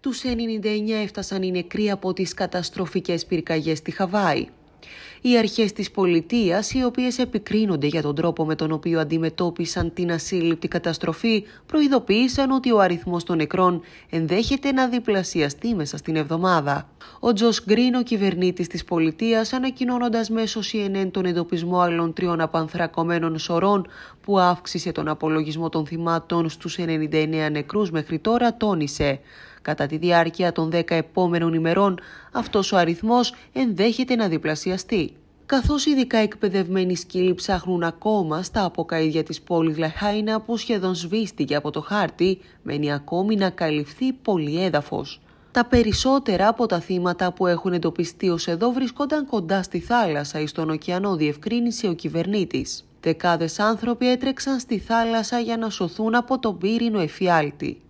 Τους 99 έφτασαν οι νεκροί από τις καταστροφικές πυρκαγιές στη Χαβάη. Οι αρχές της πολιτείας, οι οποίες επικρίνονται για τον τρόπο με τον οποίο αντιμετώπισαν την ασύλληπτη καταστροφή, προειδοποίησαν ότι ο αριθμός των νεκρών ενδέχεται να διπλασιαστεί μέσα στην εβδομάδα. Ο Τζος Γκριν, ο κυβερνήτης της πολιτείας, ανακοινώνοντας μέσω CNN τον εντοπισμό άλλων τριών απανθρακωμένων σωρών που αύξησε τον απολογισμό των θυμάτων στους 99 νεκρούς μέχρι τώρα, τόνισε Κατά τη διάρκεια των 10 επόμενων ημερών αυτός ο αριθμός ενδέχεται να διπλασιαστεί. Καθώς ειδικά εκπαιδευμένοι σκύλοι ψάχνουν ακόμα στα αποκαίδια της πόλης Λαχάινα που σχεδόν σβήστηκε από το χάρτη, μένει ακόμη να καλυφθεί πολύ έδαφος. Τα περισσότερα από τα θύματα που έχουν εντοπιστεί ως εδώ βρισκόνταν κοντά στη θάλασσα ή στον ωκεανό, διευκρίνησε ο κυβερνήτης. Δεκάδες άνθρωποι έτρεξαν στη θάλασσα για να σωθούν από τον πύρινο εφιάλτη.